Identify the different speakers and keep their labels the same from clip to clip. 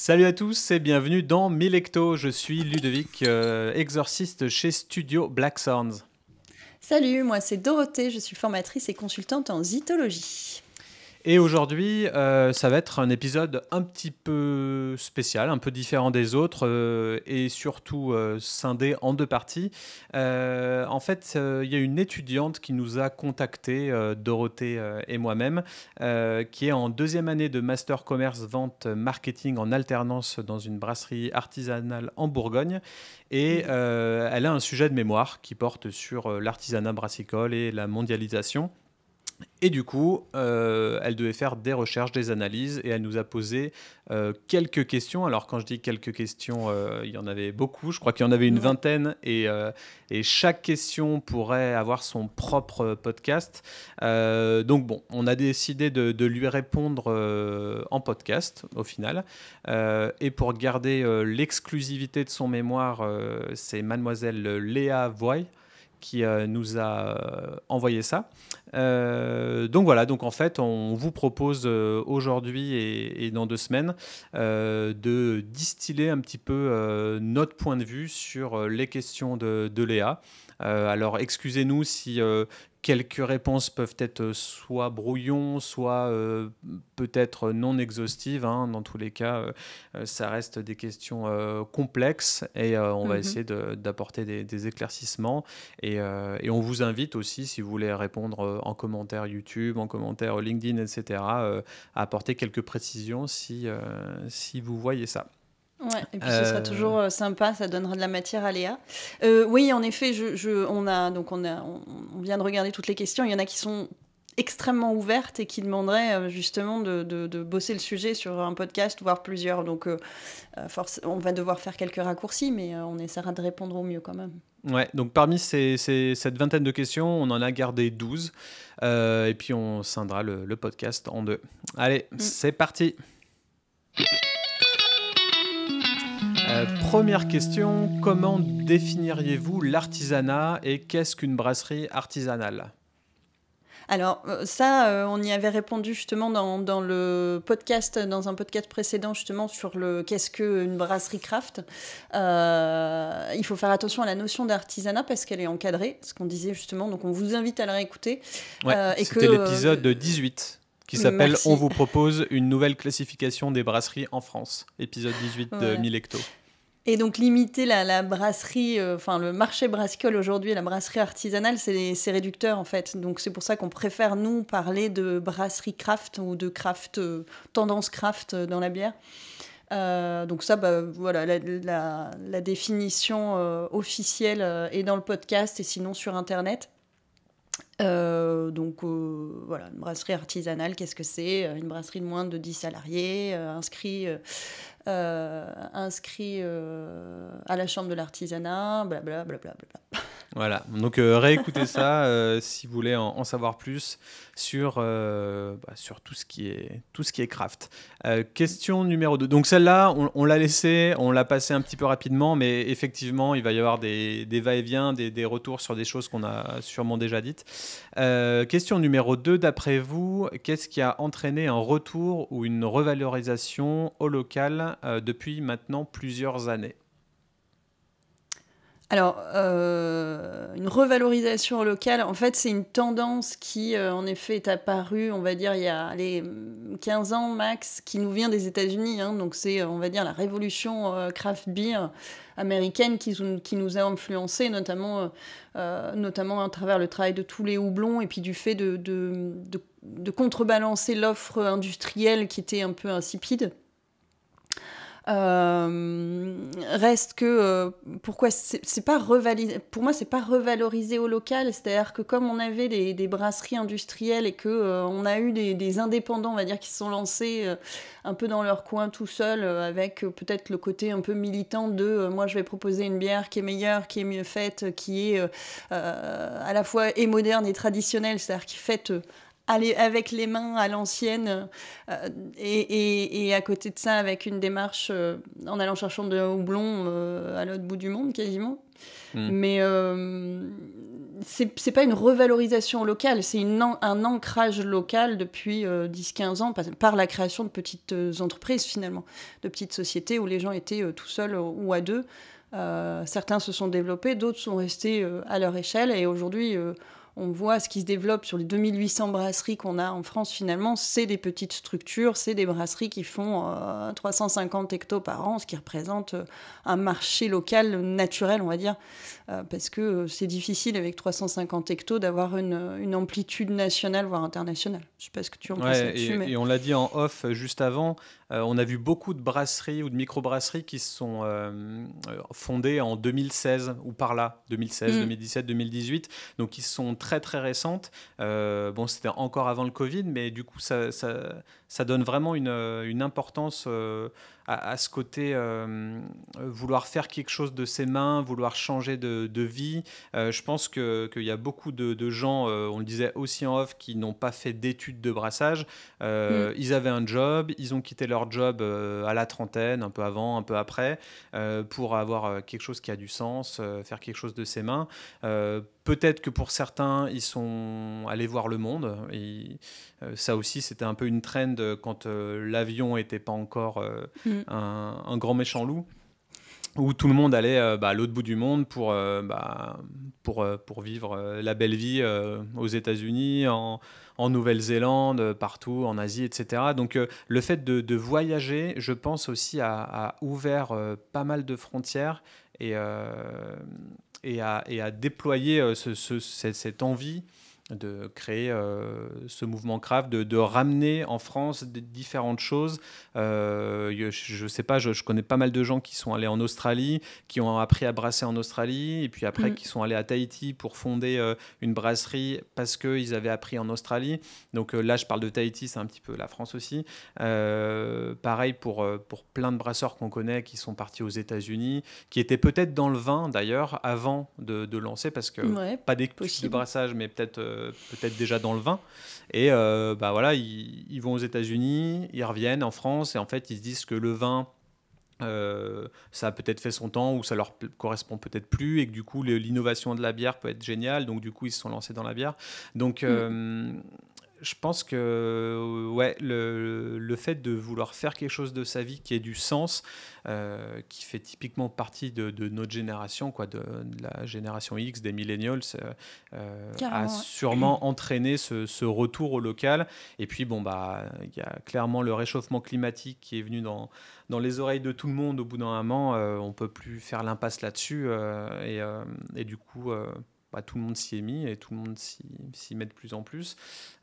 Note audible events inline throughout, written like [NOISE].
Speaker 1: Salut à tous et bienvenue dans Milecto. Je suis Ludovic, euh, exorciste chez Studio Black Sounds.
Speaker 2: Salut, moi c'est Dorothée, je suis formatrice et consultante en zytologie.
Speaker 1: Et aujourd'hui, euh, ça va être un épisode un petit peu spécial, un peu différent des autres euh, et surtout euh, scindé en deux parties. en fait, il y a une étudiante qui nous a contactés, Dorothée et moi-même, qui est en deuxième année de master commerce vente marketing en alternance dans une brasserie artisanale en Bourgogne. Et elle a un sujet de mémoire qui porte sur l'artisanat brassicole et la mondialisation. Et du coup, euh, elle devait faire des recherches, des analyses, et elle nous a posé euh, quelques questions. Alors quand je dis quelques questions, euh, il y en avait beaucoup, je crois qu'il y en avait une vingtaine, et, chaque question pourrait avoir son propre podcast. donc bon, on a décidé de, de lui répondre en podcast au final. et pour garder l'exclusivité de son mémoire, c'est mademoiselle Léa Voy qui euh, nous a euh, envoyé ça. Euh, donc voilà, donc en fait, on vous propose aujourd'hui et, dans deux semaines de distiller un petit peu notre point de vue sur les questions de, de Léa. alors excusez-nous si quelques réponses peuvent être euh, soit brouillons, soit euh, peut-être non exhaustives. Hein. Dans tous les cas, euh, ça reste des questions complexes et on va mm-hmm. essayer d'apporter des, éclaircissements. Et, et, on vous invite aussi, si vous voulez répondre en commentaire YouTube, en commentaire LinkedIn, etc., à apporter quelques précisions si, si vous voyez ça. Ouais, et puis ce sera euh. toujours
Speaker 2: euh, sympa, ça donnera de la matière à Léa. Euh, oui, en effet, je, on, a, donc on, a, on vient de regarder toutes les questions. Il y en a qui sont extrêmement ouvertes et qui demanderaient justement de, bosser le sujet sur un podcast, voire plusieurs. Donc, on va devoir faire quelques raccourcis, mais on essaiera de répondre au mieux quand même.
Speaker 1: Ouais, donc parmi ces, cette vingtaine de questions, on en a gardé 12. et puis, on scindra le, podcast en deux. Allez, mm. c'est parti! Euh, première question, comment définiriez-vous l'artisanat et qu'est-ce qu'une brasserie artisanale
Speaker 2: alors euh, ça, euh, on y avait répondu justement dans, le podcast, dans un podcast précédent justement sur le qu'est-ce qu'une brasserie craft. il faut faire attention à la notion d'artisanat parce qu'elle est encadrée, ce qu'on disait justement. Donc on vous invite à la réécouter. l'épisode C'était l'épisode
Speaker 1: 18 qui s'appelle On vous propose une nouvelle classification des brasseries en France, épisode 18 ouais. de Milecto.
Speaker 2: Et donc limiter la, brasserie, euh, enfin le marché brassicole aujourd'hui, la brasserie artisanale, c'est réducteur en fait. Donc c'est pour ça qu'on préfère nous parler de brasserie craft ou de craft, euh, tendance craft euh, dans la bière. donc ça, bah, voilà, la, la définition officielle est dans le podcast et sinon sur Internet. Euh, donc euh, voilà, une brasserie artisanale, qu'est-ce que c'est euh, Une brasserie de moins de 10 salariés, inscrits inscrit, à la chambre de l'artisanat, blablabla.
Speaker 1: Voilà, donc euh, réécoutez ça euh, si vous voulez en, savoir plus sur, euh, bah, sur tout, ce qui est, tout ce qui est craft. question numéro 2. Donc celle-là, on, l'a laissée, on l'a passée un petit peu rapidement, mais effectivement, il va y avoir des, va-et-vient, des, des, retours sur des choses qu'on a sûrement déjà dites. question numéro 2, d'après vous, qu'est-ce qui a entraîné un retour ou une revalorisation au local depuis maintenant plusieurs années
Speaker 2: alors, euh, une revalorisation locale, en fait, c'est une tendance qui, euh, en effet, est apparue, on va dire, il y a les 15 ans max, qui nous vient des États-Unis. Hein. donc, c'est, on va dire, la révolution euh, craft beer américaine qui, nous a influencés, notamment, notamment à travers le travail de tous les houblons et puis du fait de contrebalancer l'offre industrielle qui était un peu insipide. Euh, reste que euh, pourquoi c'est pas revalorisé pour moi c'est pas revalorisé au local c'est-à-dire que comme on avait des, brasseries industrielles et que euh, on a eu des, des, indépendants on va dire qui se sont lancés un peu dans leur coin tout seul avec peut-être le côté un peu militant de moi je vais proposer une bière qui est meilleure qui est mieux faite qui est à la fois et moderne et traditionnelle c'est-à-dire qui fête aller avec les mains à l'ancienne euh, et, et, et, à côté de ça avec une démarche euh, en allant chercher de houblon euh, à l'autre bout du monde quasiment. Hmm. Mais c'est pas une revalorisation locale, c'est un ancrage local depuis 10-15 ans par, par, la création de petites entreprises finalement, de petites sociétés où les gens étaient tout seuls ou à deux. certains se sont développés, d'autres sont restés à leur échelle et aujourd'hui on voit ce qui se développe sur les 2800 brasseries qu'on a en France finalement, c'est des petites structures, c'est des brasseries qui font 350 euh, hecto par an, ce qui représente euh, un marché local naturel, on va dire, euh, parce que c'est difficile avec 350 hecto, d'avoir une, amplitude nationale, voire internationale. Je ne sais pas ce que tu en penses. et, mais...
Speaker 1: on l'a dit en off juste avant, on a vu beaucoup de brasseries ou de micro brasseries qui se sont fondées en 2016 ou par là, 2016, 2017, 2018, donc qui sont très très très récente. Euh, bon, c'était encore avant le Covid, mais du coup, ça, ça, donne vraiment une, euh, une importance euh, à, ce côté vouloir faire quelque chose de ses mains, vouloir changer de, vie. je pense qu'il que y a beaucoup de, gens, on le disait aussi en off, qui n'ont pas fait d'études de brassage. Mm. Ils avaient un job, ils ont quitté leur job à la trentaine, un peu avant, un peu après, pour avoir quelque chose qui a du sens, faire quelque chose de ses mains. Peut-être que pour certains, ils sont allés voir le monde. Et, euh, ça aussi, c'était un peu une trend euh, quand euh, l'avion n'était pas encore mm. un, grand méchant loup, où tout le monde allait bah, à l'autre bout du monde pour, bah, pour, pour vivre la belle vie aux États-Unis, en, Nouvelle-Zélande, partout, en Asie, etc. Donc le fait de, voyager, je pense aussi, a, a ouvert pas mal de frontières. Et, et à, déployer euh, cette, envie de créer euh, ce mouvement craft, de, ramener en France différentes choses. Euh, je ne sais pas, je, connais pas mal de gens qui sont allés en Australie, qui ont appris à brasser en Australie, et puis après mm. qui sont allés à Tahiti pour fonder euh, une brasserie parce qu'ils avaient appris en Australie. Donc là, je parle de Tahiti, c'est un petit peu la France aussi. pareil pour, pour plein de brasseurs qu'on connaît qui sont partis aux États-Unis, qui étaient peut-être dans le vin d'ailleurs avant de, lancer, parce que pas des de brassage, mais peut-être euh, peut-être déjà dans le vin. Et euh, bah voilà, ils, vont aux États-Unis, ils reviennent en France et en fait, ils se disent que le vin, euh, ça a peut-être fait son temps ou ça leur correspond peut-être plus et que du coup l'innovation de la bière peut être géniale donc du coup ils se sont lancés dans la bière donc mm je pense que euh, ouais, le, le, fait de vouloir faire quelque chose de sa vie qui ait du sens, euh, qui fait typiquement partie de, notre génération, quoi, de, la génération X, des millennials, euh, a sûrement entraîné ce, ce, retour au local. Et puis, bon, bah, il y a clairement le réchauffement climatique qui est venu dans, dans les oreilles de tout le monde au bout d'un moment. On on peut plus faire l'impasse là-dessus. Et, et, du coup bah, tout le monde s'y est mis et tout le monde s'y met de plus en plus.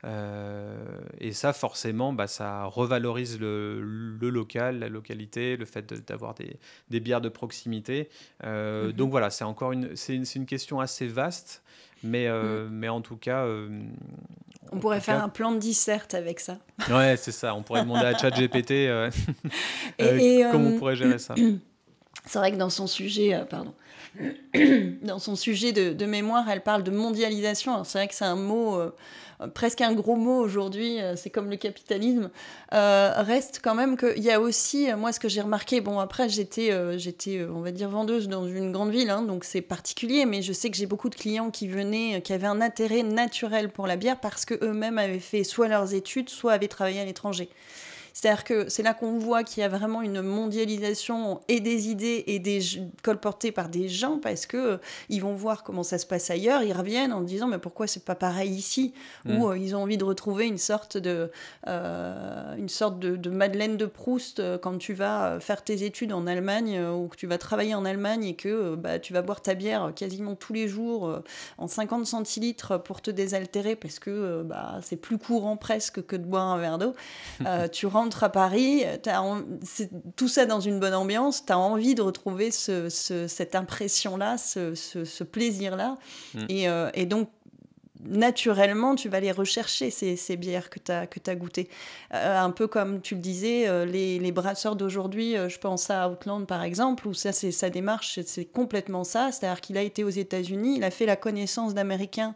Speaker 1: Euh, et ça, forcément, bah, ça revalorise le, local, la localité, le fait d'avoir des, bières de proximité. Euh, mhm. Donc voilà, c'est encore une, c'est une, question assez vaste. Mais, euh, mm. mais en tout cas. on pourrait faire un
Speaker 2: plan de disserte avec ça. Ouais, c'est ça. On pourrait demander à [LAUGHS] ChatGPT GPT [LAUGHS] comment on pourrait gérer ça. [CLEARS THROAT] C'est vrai que dans son sujet, pardon, dans son sujet de, mémoire, elle parle de mondialisation. C'est vrai que c'est un mot, euh, presque un gros mot aujourd'hui, euh, c'est comme le capitalisme. Euh, reste quand même qu'il y a aussi, moi ce que j'ai remarqué, bon après j'étais, j'étais on va dire, vendeuse dans une grande ville, hein, donc c'est particulier, mais je sais que j'ai beaucoup de clients qui venaient, qui avaient un intérêt naturel pour la bière parce queux mêmes avaient fait soit leurs études, soit avaient travaillé à l'étranger. C'est-à-dire que c'est là qu'on voit qu'il y a vraiment une mondialisation et des idées et des colportées par des gens parce que euh, ils vont voir comment ça se passe ailleurs, ils reviennent en disant mais pourquoi c'est pas pareil ici mm. Ou euh, ils ont envie de retrouver une sorte de euh, une sorte Madeleine de Proust quand tu vas faire tes études en Allemagne ou que tu vas travailler en Allemagne et que bah, tu vas boire ta bière quasiment tous les jours en 50 centilitres pour te désaltérer parce que bah, c'est plus courant presque que de boire un verre d'eau. [LAUGHS] tu rentres à Paris, euh, tout ça dans une bonne ambiance, tu as envie de retrouver cette impression-là, ce, plaisir-là. Mm. Euh, et, donc, naturellement, tu vas les rechercher, ces, bières que tu as, as goûtées. Euh, un peu comme tu le disais, euh, les, brasseurs d'aujourd'hui, euh, je pense à Outland par exemple, où ça, c'est sa démarche, c'est complètement ça. C'est-à-dire qu'il a été aux États-Unis, il a fait la connaissance d'Américains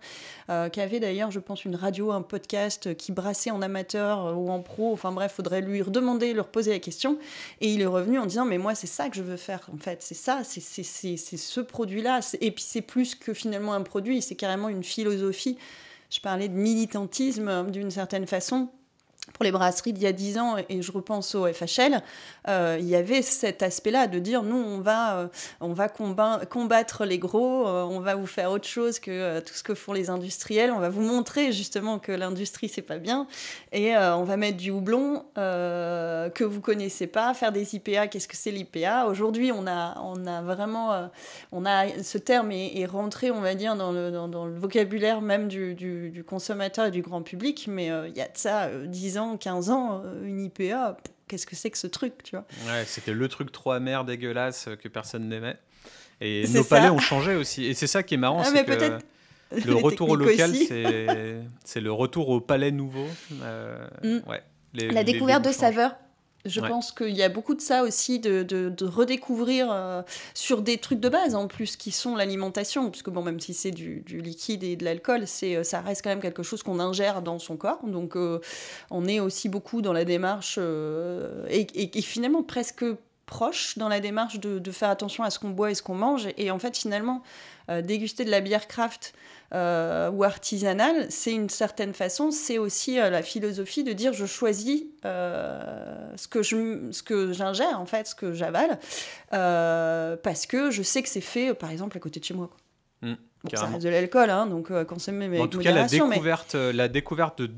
Speaker 2: qui avaient d'ailleurs, je pense, une radio, un podcast qui brassait en amateur ou en pro. Enfin bref, faudrait lui redemander, leur poser la question. Et il est revenu en disant, mais moi, c'est ça que je veux faire, en fait. C'est ça, c'est ce produit-là. Et puis c'est plus que finalement un produit, c'est carrément une philosophie je parlais de militantisme hein, d'une certaine façon pour les brasseries d'il y a 10 ans, et je repense au FHL, euh, il y avait cet aspect-là de dire nous, on va, euh, on va combattre les gros, euh, on va vous faire autre chose que tout ce que font les industriels, on va vous montrer justement que l'industrie, c'est pas bien, et on va mettre du houblon que vous connaissez pas, faire des IPA, qu'est-ce que c'est l'IPA Aujourd'hui, on a, on a vraiment, on a, ce terme est, rentré, on va dire, dans le, vocabulaire même du, du consommateur et du grand public, mais il y a de ça 10 ans en 15 ans, euh, une IPA, qu'est-ce que c'est que ce truc, tu vois
Speaker 1: Ouais, c'était le truc trop amer, dégueulasse, euh, que personne n'aimait. Et nos palais ont changé aussi. Et c'est ça qui est marrant, ah, c'est que le [LAUGHS] retour au local, c'est le retour au palais nouveau. Euh, mm. la découverte de saveurs.
Speaker 2: Je pense qu'il y a beaucoup de ça aussi, de, redécouvrir euh, sur des trucs de base en plus qui sont l'alimentation, puisque bon, même si c'est du, liquide et de l'alcool, c'est euh, ça reste quand même quelque chose qu'on ingère dans son corps. Donc euh, on est aussi beaucoup dans la démarche et, finalement presque proche dans la démarche de, faire attention à ce qu'on boit et ce qu'on mange. Et en fait, finalement, euh, déguster de la bière craft euh, ou artisanale, c'est une certaine façon, c'est aussi euh, la philosophie de dire je choisis ce que je, ce que j'ingère en fait, ce que j'avale, parce que je sais que c'est fait, par exemple, à côté de chez moi.
Speaker 1: Mm ça reste
Speaker 2: de l'alcool, hein, donc euh, consommer mais En tout cas, la découverte,
Speaker 1: euh, la découverte euh,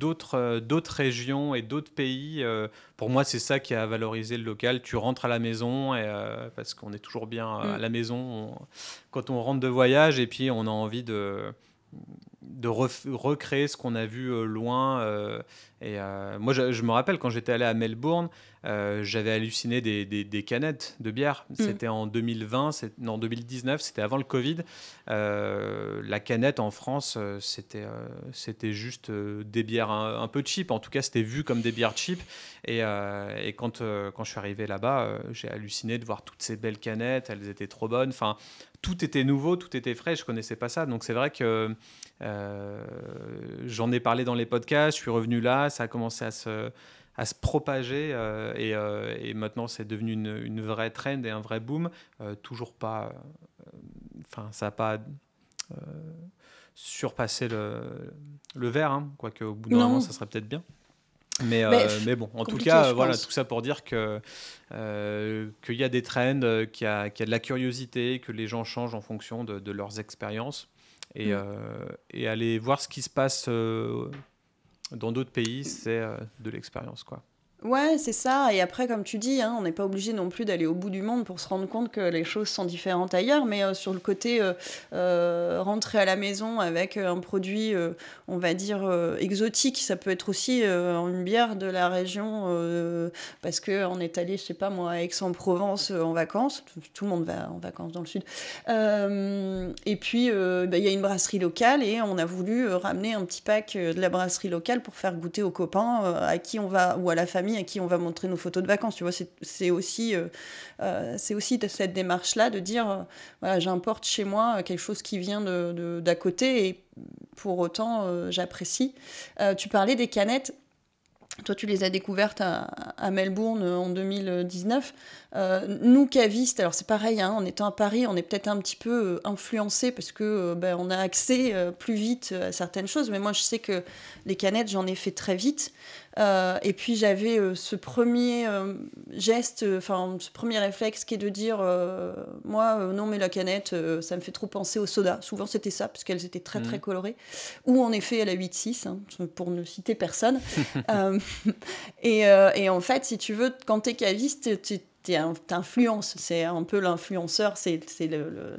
Speaker 1: d'autres régions et d'autres pays, pour moi, c'est ça qui a valorisé le local. Tu rentres à la maison, et, parce qu'on est toujours bien à mm. la maison quand on rentre de voyage, et puis on a envie de, de recréer ce qu'on a vu loin et euh, moi, je, me rappelle quand j'étais allé à Melbourne, euh, j'avais halluciné des, canettes de bière. Mm. C'était en 2020, non, 2019, c'était avant le Covid. Euh, la canette en France, c'était c'était juste des bières un, peu cheap. En tout cas, c'était vu comme des bières cheap. Et, quand, quand je suis arrivé là-bas, j'ai halluciné de voir toutes ces belles canettes. Elles étaient trop bonnes. Enfin, tout était nouveau, tout était frais, je connaissais pas ça. Donc c'est vrai que j'en ai parlé dans les podcasts, je suis revenu là, ça a commencé à se, à se propager euh, et, euh, et, maintenant c'est devenu une, une, vraie trend et un vrai boom. Euh, toujours pas, enfin ça n'a pas surpassé le, le verre, hein, quoique au bout d'un moment ça serait peut-être bien. Mais, mais, bon, en tout cas, voilà, tout ça pour dire que qu'il y a des trends, qu'il y, a, a de la curiosité, que les gens changent en fonction de, de leurs expériences. Et, mm. et aller voir ce qui se passe dans d'autres pays, c'est euh, de l'expérience, quoi.
Speaker 2: Ouais, c'est ça. Et après, comme tu dis, hein, on n'est pas obligé non plus d'aller au bout du monde pour se rendre compte que les choses sont différentes ailleurs. Mais euh, sur le côté euh, euh, rentrer à la maison avec un produit, on va dire, exotique, ça peut être aussi une bière de la région. parce qu'on est allé, je sais pas moi, à Aix-en-Provence en vacances. Tout, le monde va en vacances dans le sud. et puis, bah, il y a une brasserie locale et on a voulu ramener un petit pack de la brasserie locale pour faire goûter aux copains à qui on va ou à la famille à qui on va montrer nos photos de vacances. Tu vois, c'est aussi, euh, euh, cette démarche-là de dire, euh, j'importe chez moi quelque chose qui vient d'à côté et pour autant, j'apprécie. tu parlais des canettes. Toi, tu les as découvertes à, Melbourne en 2019. nous, cavistes, alors c'est pareil, hein, en étant à Paris, on est peut-être un petit peu influencé parce que ben, on a accès plus vite à certaines choses. Mais moi, je sais que les canettes, j'en ai fait très vite. Euh, et puis j'avais euh, ce premier euh, geste, enfin ce premier réflexe qui est de dire moi non mais la canette ça me fait trop penser au soda. Souvent c'était ça parce qu'elles étaient très très mm. colorées. Ou en effet à la 8-6 hein, pour ne citer personne. [LAUGHS] et, en fait si tu veux quand t'es caviste t'influences, c'est un peu l'influenceur, c'est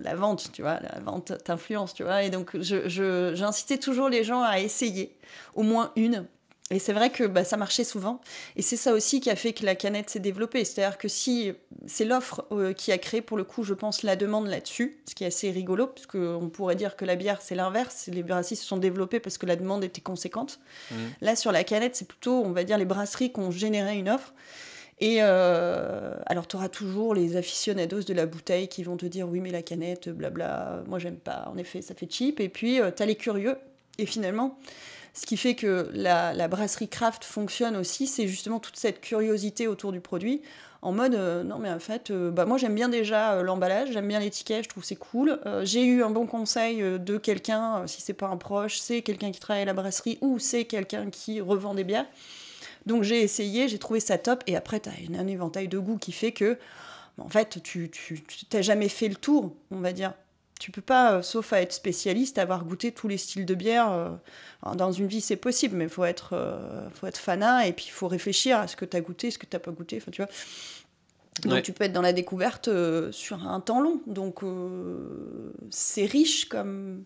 Speaker 2: la vente, tu vois, la vente t'influence, tu vois. Et donc, j'incitais je, toujours les gens à essayer au moins une, et c'est vrai que bah, ça marchait souvent. Et c'est ça aussi qui a fait que la canette s'est développée. C'est-à-dire que si c'est l'offre euh, qui a créé, pour le coup, je pense, la demande là-dessus, ce qui est assez rigolo, parce qu'on pourrait dire que la bière, c'est l'inverse. Les brasseries se sont développées parce que la demande était conséquente. Mmh. Là, sur la canette, c'est plutôt, on va dire, les brasseries qui ont généré une offre. Et euh, alors, tu auras toujours les aficionados de la bouteille qui vont te dire oui, mais la canette, blabla, moi j'aime pas, en effet, ça fait cheap. Et puis, euh, tu as les curieux. Et finalement, ce qui fait que la, brasserie craft fonctionne aussi, c'est justement toute cette curiosité autour du produit, en mode euh, non mais en fait, euh, bah, moi j'aime bien déjà euh, l'emballage, j'aime bien l'étiquette, je trouve c'est cool. J'ai eu un bon conseil de quelqu'un, si c'est pas un proche, c'est quelqu'un qui travaille à la brasserie ou c'est quelqu'un qui revend des bières. Donc j'ai essayé, j'ai trouvé ça top, et après, tu as un éventail de goûts qui fait que, bah, en fait, tu n'as jamais fait le tour, on va dire tu peux pas, euh, sauf à être spécialiste, avoir goûté tous les styles de bière. Euh, dans une vie, c'est possible, mais il faut, être, euh, fanat et puis il faut réfléchir à ce que tu as goûté, ce que tu n'as pas goûté. tu Donc tu peux être dans la découverte sur un temps long. Donc c'est riche comme,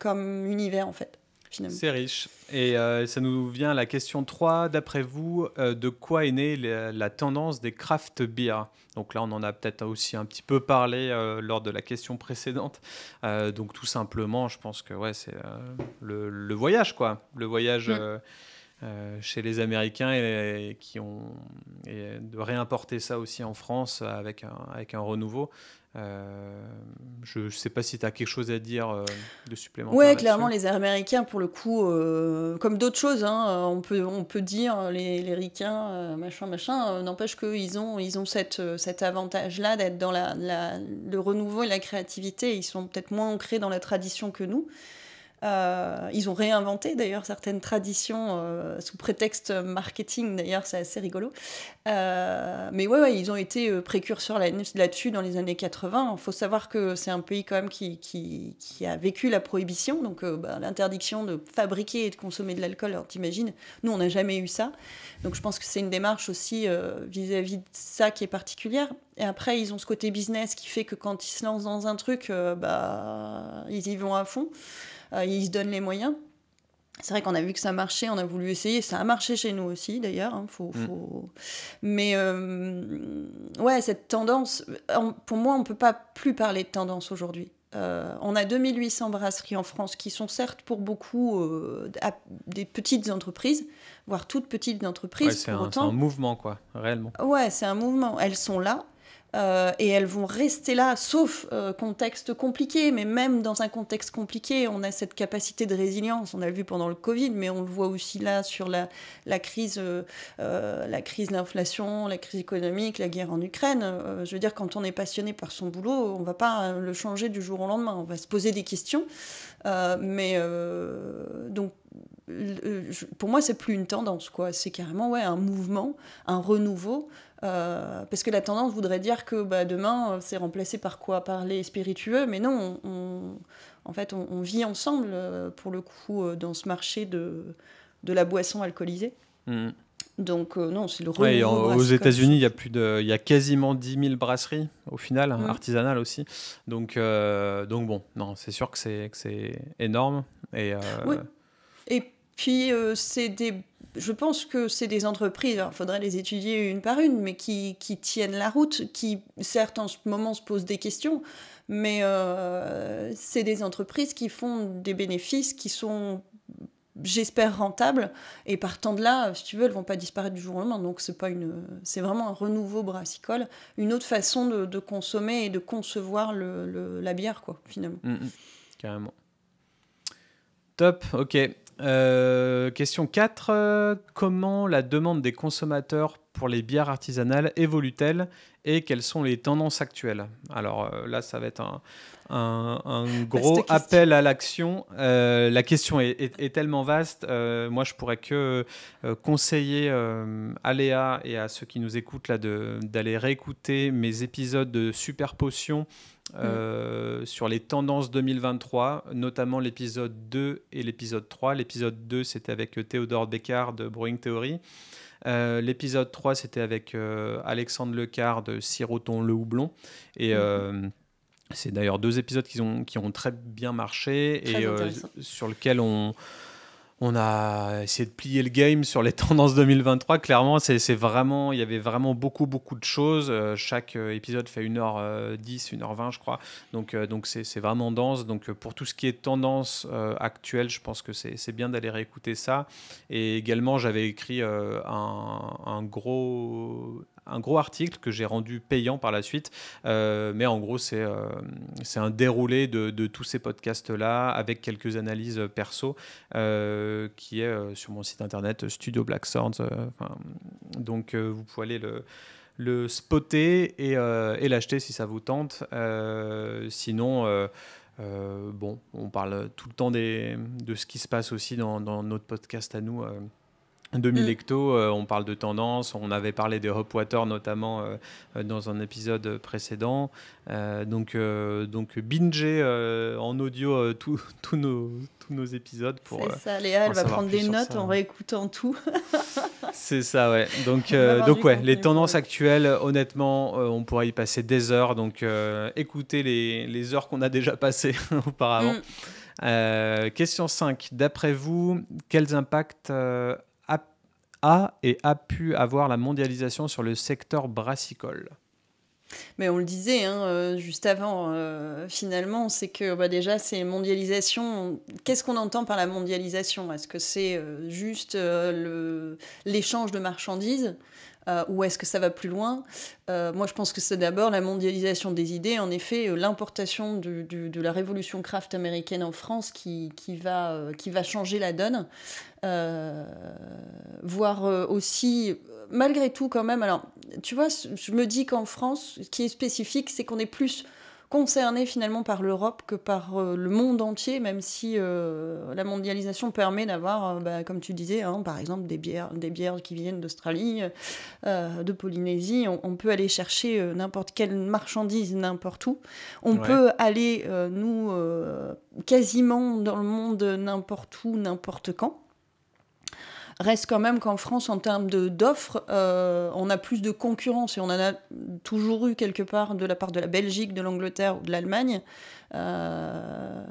Speaker 2: comme univers, en fait.
Speaker 1: C'est riche. Et euh, ça nous vient la question 3. D'après vous, euh, de quoi est née la, tendance des craft beer Donc là, on en a peut-être aussi un petit peu parlé euh, lors de la question précédente. donc tout simplement, je pense que ouais, c'est le, voyage, quoi. Le voyage. Mm. chez les Américains et, qui ont de réimporter ça aussi en France avec avec un renouveau. Euh, je sais pas si tu as quelque chose à dire euh, de supplémentaire. Oui, clairement, les
Speaker 2: Américains, pour le coup, euh, comme d'autres choses, hein, on, peut, on peut dire les, les Ricains, machin, machin, n'empêche qu'ils ont, ils ont cet avantage-là d'être dans la, le renouveau et la créativité. Ils sont peut-être moins ancrés dans la tradition que nous. Euh, ils ont réinventé d'ailleurs certaines traditions euh, sous prétexte marketing, d'ailleurs c'est assez rigolo. Euh, mais ouais, ouais, ils ont été précurseurs là-dessus dans les années 80. Il faut savoir que c'est un pays quand même qui, qui, a vécu la prohibition, donc bah, l'interdiction de fabriquer et de consommer de l'alcool. Alors t'imagines, nous on n'a jamais eu ça. Donc je pense que c'est une démarche aussi vis-à-vis de ça qui est particulière. Et après, ils ont ce côté business qui fait que quand ils se lancent dans un truc, bah, ils y vont à fond. Euh, ils se donnent les moyens. C'est vrai qu'on a vu que ça marchait, on a voulu essayer. Ça a marché chez nous aussi, d'ailleurs. Hein, faut, mm. faut... Mais euh, ouais, cette tendance, pour moi, on ne peut pas plus parler de tendance aujourd'hui. Euh, on a 2800 brasseries en France qui sont certes pour beaucoup des petites entreprises, voire toutes petites entreprises. Ouais, c'est un, un,
Speaker 1: mouvement, quoi, réellement.
Speaker 2: Ouais, c'est un mouvement. Elles sont là, euh, et elles vont rester là, sauf euh, contexte compliqué, mais même dans un contexte compliqué, on a cette capacité de résilience, on l'a vu pendant le Covid, mais on le voit aussi là sur la, crise, la crise euh, d'inflation, la crise économique, la guerre en Ukraine. je veux dire, quand on est passionné par son boulot, on ne va pas le changer du jour au lendemain, on va se poser des questions, mais donc euh, pour moi, c'est plus une tendance, quoi. C'est carrément ouais, un mouvement, un renouveau. Euh, parce que la tendance voudrait dire que bah, demain, euh, c'est remplacé par quoi Par les spiritueux. Mais non, on, en fait, on, vit ensemble, pour le coup, dans ce marché de, de la boisson alcoolisée. Hmm. Donc non, c'est le renouveau Aux États-Unis,
Speaker 1: il y a plus de, il y a quasiment 10 000 brasseries au final, hmm. artisanales aussi. Donc donc bon, non, c'est sûr que c'est énorme et.
Speaker 2: Et puis euh, c'est des je pense que c'est des entreprises, il hein, faudrait les étudier une par une, mais qui, tiennent la route, qui certes en ce moment se posent des questions, mais euh, c'est des entreprises qui font des bénéfices qui sont, j'espère, rentables, et partant de là, si tu veux, elles vont pas disparaître du jour au lendemain, donc c'est, pas une, c'est vraiment un renouveau brassicole, une autre façon de, consommer et de concevoir le, la bière, quoi, finalement.
Speaker 1: Mm, mm. carrément. Top, ok. Euh, question 4. comment la demande des consommateurs pour les bières artisanales évolue-t-elle et quelles sont les tendances actuelles Alors euh, là, ça va être un, un, bah, gros appel à l'action. Euh, la question est, tellement vaste. Euh, moi, je pourrais que euh, conseiller à Léa et à ceux qui nous écoutent là d'aller réécouter mes épisodes de Super Potion. Mm. sur les tendances 2023, notamment l'épisode 2 et l'épisode 3. L'épisode 2, c'était avec Théodore Descartes de Brewing Theory. l'épisode 3, c'était avec Alexandre Lecard de Siroton le Houblon. Et. Mm. C'est d'ailleurs deux épisodes qui ont, qui ont très bien marché et euh, sur lequel on, on a essayé de plier le game sur les [LAUGHS] tendances 2023. Clairement, c'est vraiment, il y avait vraiment beaucoup, beaucoup de choses. Euh, chaque euh, épisode fait 1h10, 1h20, je crois. Donc, donc c'est vraiment dense. Donc, pour tout ce qui est tendance actuelle, je pense que c'est bien d'aller réécouter ça. Et également, j'avais écrit un, un, gros un gros article que j'ai rendu payant par la suite. Euh, mais en gros, c'est euh, c'est un déroulé de, de tous ces podcasts-là avec quelques analyses perso euh, qui est sur mon site internet Studio Black Swords. donc, vous pouvez aller le le spotter et, et l'acheter si ça vous tente. sinon, bon, on parle tout le temps des, de ce qui se passe aussi dans, dans notre podcast à nous. 2000 hectos, mm. euh, on parle de tendances, on avait parlé des Hopwater notamment euh, euh, dans un épisode précédent. donc, donc binger en audio [LAUGHS] tous nos, tous nos épisodes. pour. C'est ça, Léa, elle va prendre des notes en
Speaker 2: réécoutant tout. [LAUGHS]
Speaker 1: C'est ça, ouais. Donc, donc ouais, les tendances actuelles, honnêtement, on pourrait y passer des heures. Donc, écoutez les, heures qu'on a déjà passées [LAUGHS] auparavant. Mm. question 5. D'après vous, quels impacts et a pu avoir la mondialisation sur le secteur brassicole
Speaker 2: mais on le disait hein, euh, juste avant, euh, finalement, c'est que bah, déjà, c'est mondialisation. Qu'est-ce qu'on entend par la mondialisation Est-ce que c'est euh, juste l'échange de marchandises euh, ou est-ce que ça va plus loin euh, Moi, je pense que c'est d'abord la mondialisation des idées, en effet, euh, l'importation de la révolution craft américaine en France qui, va, qui va changer la donne, voire aussi, malgré tout quand même, alors, tu vois, je me dis qu'en France, ce qui est spécifique, c'est qu'on est plus concernés finalement par l'Europe que par euh, le monde entier, même si euh, la mondialisation permet d'avoir, euh, bah, comme tu disais, hein, par exemple des bières, des bières qui viennent d'Australie, de Polynésie. On, peut aller chercher n'importe quelle marchandise n'importe où. On peut aller nous quasiment dans le monde n'importe où, n'importe quand reste quand même qu'en France, en termes d'offres, euh, on a plus de concurrence et on en a toujours eu quelque part de la part de la Belgique, de l'Angleterre ou de l'Allemagne. Euh,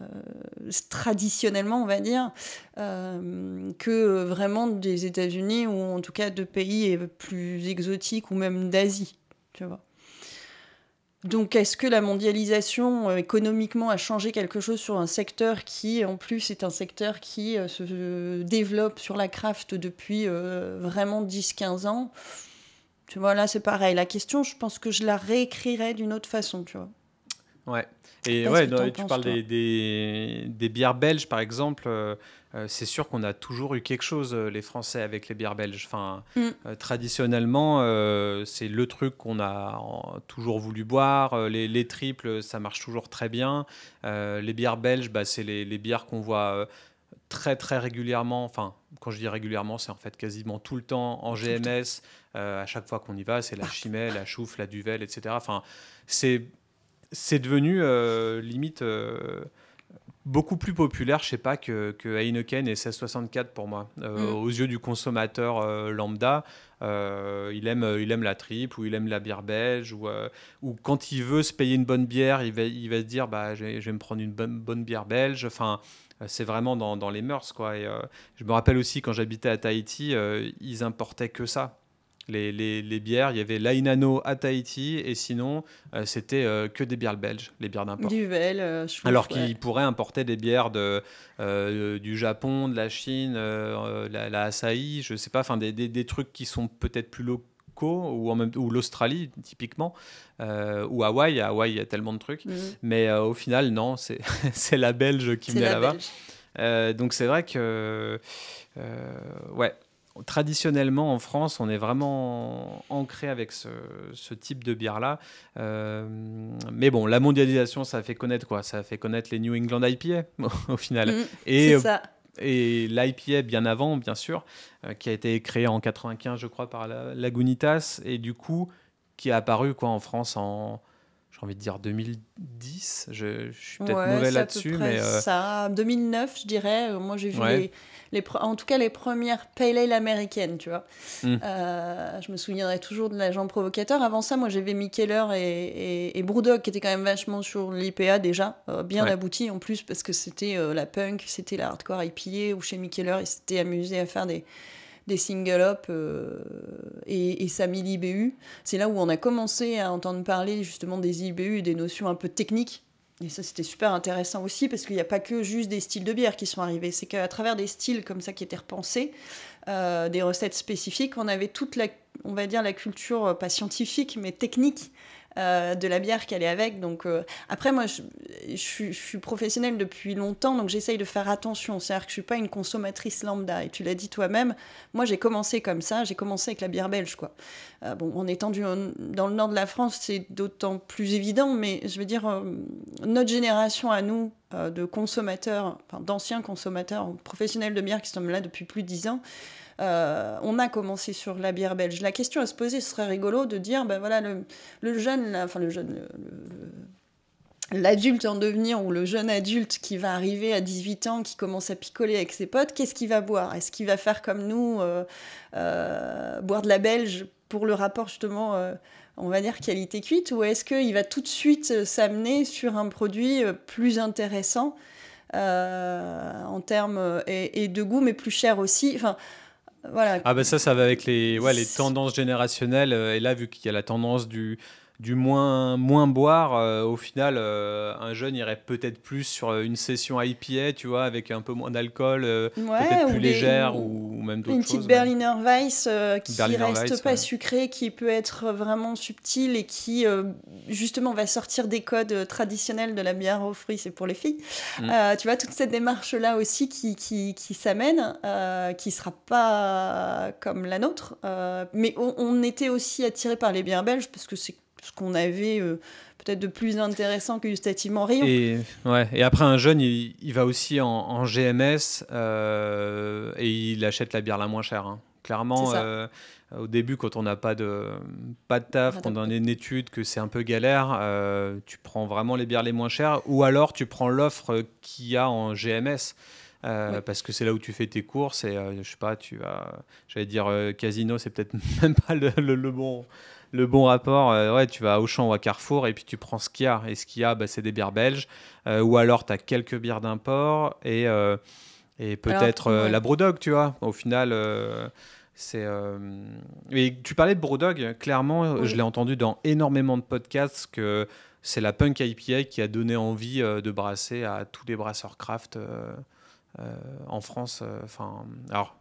Speaker 2: traditionnellement, on va dire, euh, que vraiment des États-Unis ou en tout cas de pays plus exotiques ou même d'Asie. Tu vois. Donc est-ce que la mondialisation euh, économiquement a changé quelque chose sur un secteur qui, en plus, est un secteur qui euh, se euh, développe sur la craft depuis vraiment 10-15 ans Tu vois, là, c'est pareil. La question, je pense que je la réécrirais d'une autre façon, tu vois.
Speaker 1: Ouais. Et ouais, tu parles des, bières belges, par exemple. Euh, c'est sûr qu'on a toujours eu quelque chose, euh, les Français, avec les bières belges. Enfin, mm. euh, traditionnellement, c'est le truc qu'on a toujours voulu boire. Les, triples, ça marche toujours très bien. les bières belges, bah, c'est les, bières qu'on voit très très régulièrement, enfin quand je dis régulièrement, c'est en fait quasiment tout le temps en GMS, à chaque fois qu'on y va, c'est la bah. chimée, la chouffe, la duvel, etc. Enfin, c'est devenu limite beaucoup plus populaire, je sais pas, que, Heineken et 1664 pour moi. Euh, mm. Aux yeux du consommateur euh, lambda, euh, il, aime, il aime la tripe ou il aime la bière belge ou, quand il veut se payer une bonne bière, il va, il va se dire bah, je, vais me prendre une bonne, bière belge. Enfin, c'est vraiment dans, les mœurs. Quoi. je me rappelle aussi quand j'habitais à Tahiti, ils importaient que ça les, bières, il y avait l'Ainano à Tahiti, et sinon, euh, c'était euh, que des bières belges, les bières d'import.
Speaker 2: Euh, Alors qu'ils
Speaker 1: pourraient importer des bières de, du Japon, de la Chine, la, la Asahi, je sais pas, enfin des, des, trucs qui sont peut-être plus locaux ou, en même, ou l'Australie typiquement ou Hawaï à Hawaï il y a tellement de trucs mhm. mais au final non c'est, [LAUGHS] la Belge qui met là-bas donc c'est vrai que ouais traditionnellement en France, on est vraiment ancré avec ce, type de bière-là. Euh, mais bon, la mondialisation, ça a fait connaître quoi Ça a fait connaître les New England IPA [LAUGHS] au final. Mm, et euh, ça. Et l'IPA bien avant, bien sûr, euh, qui a été créé en 95, je crois, par Lagunitas, et du coup, qui est apparu quoi, en France en j'ai envie de dire 2010. Je, suis peut-être mauvais là-dessus, mais euh...
Speaker 2: ça 2009, je dirais. Euh, moi, j'ai vu les, en tout cas les premières pale ale américaines, tu vois. Hmm. Euh, je me souviendrai toujours de l'agent provocateur. Avant ça, moi, j'avais Mikeller et, et, et Brewdog qui étaient quand même vachement sur l'IPA déjà, euh, bien abouti en plus parce que c'était la punk, c'était la hardcore IPA où chez Mikeller, ils s'étaient amusés à faire des des single up euh, et, et C'est là où on a commencé à entendre parler justement des IBU, des notions un peu techniques et ça, c'était super intéressant aussi, parce qu'il n'y a pas que juste des styles de bière qui sont arrivés. C'est qu'à travers des styles comme ça qui étaient repensés, euh, des recettes spécifiques, on avait toute la, on va dire, la culture, euh, pas scientifique, mais technique euh, de la bière qu'elle est avec. Donc euh, après, moi, je, suis professionnelle depuis longtemps, donc j'essaye de faire attention. C'est-à-dire que je suis pas une consommatrice lambda. Et tu l'as dit toi-même, moi, j'ai commencé comme ça. J'ai commencé avec la bière belge, quoi. Euh, bon, en étant dans le nord de la France, c'est d'autant plus évident. Mais je veux dire, notre génération à nous de consommateurs, d'anciens consommateurs, professionnels de bière qui sommes là depuis plus de dix ans. Euh, on a commencé sur la bière belge. La question à se poser, ce serait rigolo de dire, ben voilà, le, jeune, le jeune, l'adulte en devenir ou le jeune adulte qui va arriver à 18 ans, qui commence à picoler avec ses potes, qu'est-ce qu'il va boire Est-ce qu'il va faire comme nous, euh, euh, boire de la belge pour le rapport justement, on va dire, qualité cuite, ou est-ce qu'il va tout de suite s'amener sur un produit plus intéressant en termes et, et, de goût, mais plus cher aussi enfin, ah
Speaker 1: ben ça, ça va avec les, les tendances générationnelles. Euh, et là, vu qu'il y a la tendance du du moins, moins boire, euh, au final, euh, un jeune irait peut-être plus sur euh, une session IPA, tu vois, avec un peu moins d'alcool,
Speaker 2: peut-être plus légère
Speaker 1: ou, même d'autres choses. Une petite
Speaker 2: Berliner Weiss qui reste pas sucrée, qui peut être vraiment subtile et qui, justement, va sortir des codes traditionnels de la bière aux fruits, c'est pour les filles. Mm. tu vois, toute cette démarche-là aussi qui, qui, qui s'amène, qui sera pas comme la nôtre. mais on, on était aussi attiré par les bières belges parce que c'est ce qu'on avait euh, peut-être de plus intéressant que gustativement rayon. Et,
Speaker 1: ouais, et après, un jeune, il, va aussi en, GMS euh, et il achète la bière la moins chère. Hein. Clairement, euh, au début, quand on n'a pas de, pas de taf, quand on est une étude, que c'est un peu galère, tu prends vraiment les bières les moins chères ou alors tu prends l'offre qu'il y a en GMS. parce que c'est là où tu fais tes courses et je sais pas, tu vas, j'allais dire casino, c'est peut-être [LAUGHS] même pas le bon, le bon rapport, euh, ouais, tu vas à Auchan ou à Carrefour et puis tu prends ce qu'il y a. Et ce qu'il y a, bah, c'est des bières belges. Euh, ou alors, tu as quelques bières d'import et, euh, peut-être la Brodog, tu vois. Au final, c'est. Et tu parlais de Brodog, clairement, je l'ai entendu dans énormément de podcasts que c'est la punk IPA qui a donné envie de brasser à tous les brasseurs craft en France. Enfin, alors.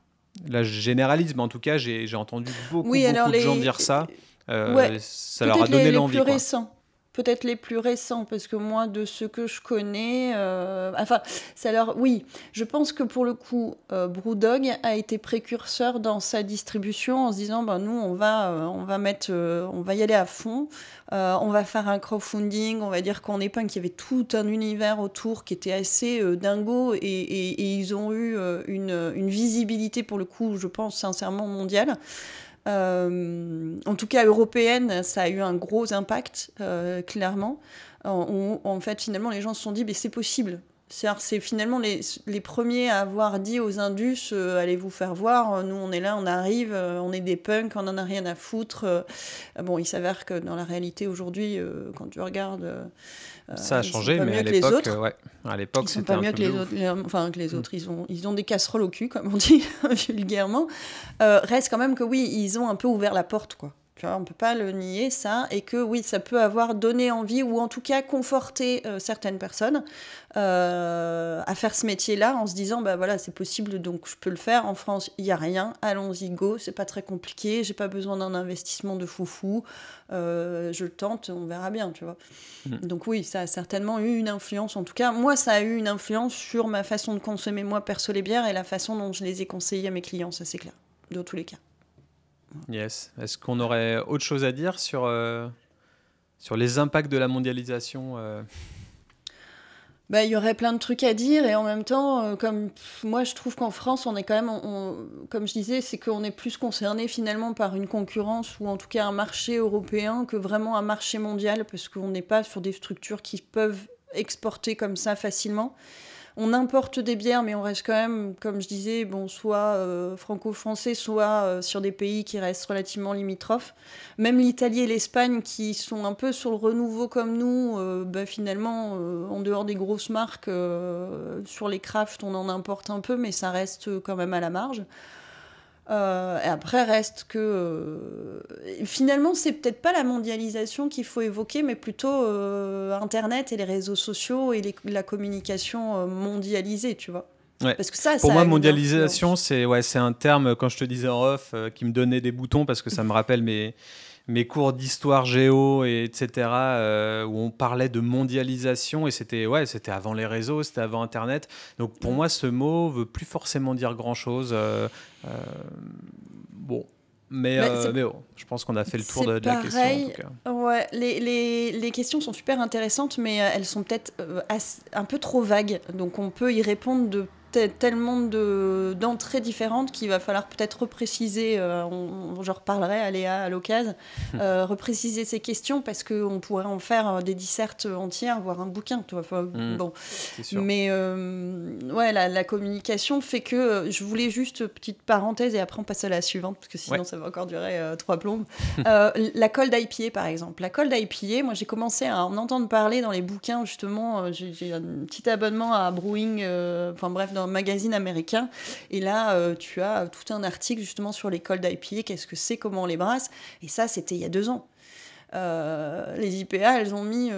Speaker 1: Là, je généralise, mais en tout cas, j'ai entendu beaucoup, oui, alors de gens dire ça. Euh, ça leur a donné l'envie. Les plus
Speaker 2: récents peut-être les plus récents, parce que moi, de ce que je connais, euh, enfin, ça leur, oui, je pense que pour le coup, euh, Brewdog a été précurseur dans sa distribution en se disant, ben nous, on va, euh, on va mettre, on va y aller à fond, on va faire un crowdfunding, on va dire qu'on est punk, il y avait tout un univers autour qui était assez dingo, et, ils ont eu une, visibilité pour le coup, je pense sincèrement mondiale. Euh, en tout cas européenne, ça a eu un gros impact, euh, clairement. En, euh, en, fait, finalement, les gens se sont dit, mais c'est possible. C'est finalement les, premiers à avoir dit aux Indus euh, allez vous faire voir, euh, nous on est là, on arrive, euh, on est des punks, on n'en a rien à foutre. bon, il s'avère que dans la réalité aujourd'hui, quand tu regardes. ça a changé, mais à l'époque,
Speaker 1: ouais. à l'époque, c'était pas mieux que les autres.
Speaker 2: enfin, que les mm. autres, ils ont, ils ont des casseroles au cul, [LAUGHS] comme on dit [LAUGHS] vulgairement. reste quand même que oui, ils ont un peu ouvert la porte, quoi on ne peut pas le nier ça, et que oui, ça peut avoir donné envie ou en tout cas conforté euh, certaines personnes euh, à faire ce métier-là en se disant bah voilà, c'est possible donc je peux le faire. En France, il n'y a rien, allons-y, go, c'est pas très compliqué, j'ai pas besoin d'un investissement de foufou, euh, je le tente, on verra bien, tu vois. Mm. Donc oui, ça a certainement eu une influence, en tout cas, moi ça a eu une influence sur ma façon de consommer moi perso les bières et la façon dont je les ai conseillées à mes clients, ça c'est clair, dans tous les cas.
Speaker 1: Yes. Est-ce qu'on aurait autre chose à dire sur, euh, sur les impacts de la mondialisation euh [LAUGHS]
Speaker 2: bah, il y aurait plein de trucs à dire et en même temps, euh, comme moi je trouve qu'en France, on est quand même, comme je disais, c'est qu'on est plus concerné finalement par une concurrence ou en tout cas un marché européen que vraiment un marché mondial parce qu'on n'est pas sur des structures qui peuvent exporter comme ça facilement on importe des bières, mais on reste quand même, comme je disais, bon, soit euh, franco-français, soit euh, sur des pays qui restent relativement limitrophes. Même l'Italie et l'Espagne, qui sont un peu sur le renouveau comme nous, euh, bah, finalement, en dehors des grosses marques, sur les crafts, on en importe un peu, mais ça reste quand même à la marge. Euh, et après reste que euh, finalement c'est peut-être pas la mondialisation qu'il faut évoquer, mais plutôt euh, Internet et les réseaux sociaux et la communication mondialisée, tu vois. Parce que ça, pour moi, mondialisation,
Speaker 1: c'est ouais, c'est un terme quand je te disais en off qui me donnait des boutons parce que ça me rappelle mes mes cours d'histoire géo, etc., euh, où on parlait de mondialisation, et c'était ouais, c'était avant les réseaux, c'était avant Internet. Donc pour mm. moi, ce mot veut plus forcément dire grand-chose. Euh, euh, bon. Mais, bah, mais je pense qu'on a fait le tour de, la question.
Speaker 2: Ouais, les, les, les, questions sont super intéressantes, mais elles sont peut-être un peu trop vagues. Donc on peut y répondre de tellement d'entrées différentes qu'il va falloir peut-être repréciser, euh, on, je reparlerai à Léa à l'occasion, hmm. euh, repréciser ces questions parce qu'on pourrait en faire euh, des dissertes entières, voire un bouquin. Hmm. bon. Mais ouais, la, communication fait que je voulais juste, petite parenthèse, et après on passe à la suivante, parce que sinon ça va encore durer trois plombes. [LAUGHS] la colle d'IPA, par exemple. La colle d'IPA, moi j'ai commencé à en entendre parler dans les bouquins, justement. J'ai un petit abonnement à Brewing, enfin bref, dans un magazine américain. Et là, euh, tu as euh, tout un article justement sur les cold qu'est-ce que c'est, comment on les brasse. Et ça, c'était il y a deux ans. Euh, les IPA, elles ont mis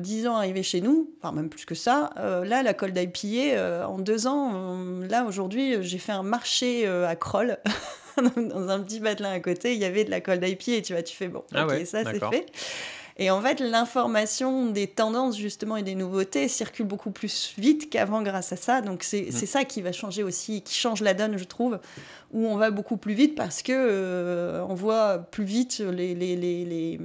Speaker 2: dix ans à arriver chez nous, enfin même plus que ça. là, la colle IPA, en deux ans, là aujourd'hui, j'ai fait un marché à Kroll, [LAUGHS] dans un petit matelin à côté, il y avait de la colle IPA, et tu vois, tu fais bon, ah ça c'est fait. Et en fait, l'information des tendances justement et des nouveautés circule beaucoup plus vite qu'avant grâce à ça. Donc c'est mm. ça qui va changer aussi, qui change la donne, je trouve, où on va beaucoup plus vite parce que euh, on voit plus vite les, les, les, les,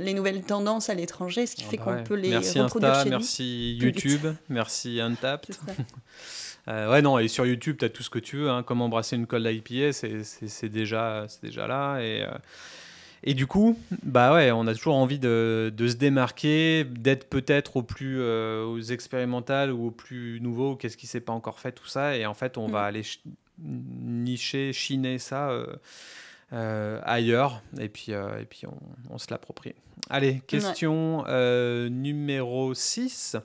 Speaker 2: les nouvelles tendances à l'étranger, ce qui ah fait bah qu'on peut les merci reproduire Merci YouTube,
Speaker 1: merci Untapped. [LAUGHS] Euh, ouais, non, et sur YouTube, tu as tout ce que tu veux. Hein, embrasser une colle d'IPA, c'est déjà, déjà là. Et, euh, et du coup, bah ouais, on a toujours envie de, se démarquer, d'être peut-être au plus euh, aux expérimental ou au plus nouveau, qu'est-ce qui s'est pas encore fait, tout ça. Et en fait, on mm. va aller nicher, chiner ça euh, euh, ailleurs. Et puis, euh, et puis on, se l'approprie. Allez, question numéro 6.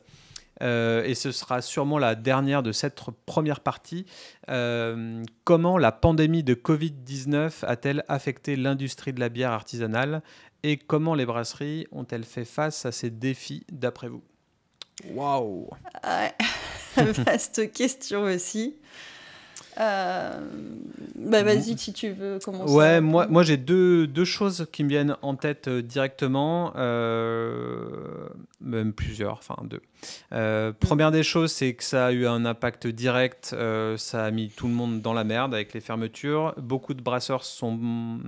Speaker 1: Euh, et ce sera sûrement la dernière de cette première partie. Euh, comment la pandémie de Covid-19 a-t-elle affecté l'industrie de la bière artisanale et comment les brasseries ont-elles fait face à ces défis d'après vous
Speaker 2: Waouh ah [LAUGHS] Vaste question aussi. Euh, bah, vas-y si tu veux commencer. Ouais, moi, moi
Speaker 1: j'ai deux, deux, choses qui me viennent en tête euh, directement, euh, même plusieurs, enfin deux. Euh, première mm. des choses, c'est que ça a eu un impact direct, ça a mis tout le monde dans la merde avec les fermetures. Beaucoup de brasseurs sont,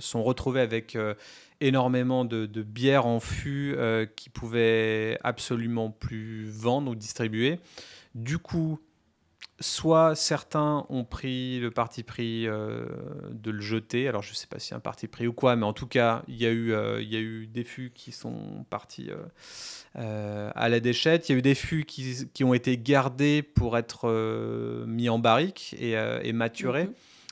Speaker 1: sont retrouvés avec énormément de, bières en fût qui pouvaient absolument plus vendre ou distribuer. Du coup, soit certains ont pris le parti pris euh, de le jeter, alors je ne sais pas si un parti pris ou quoi, mais en tout cas, il y, a eu, euh, y a eu des fûts qui sont partis euh, à la déchette, il y a eu des fûts qui, ont été gardés pour être mis en barrique et, et maturés.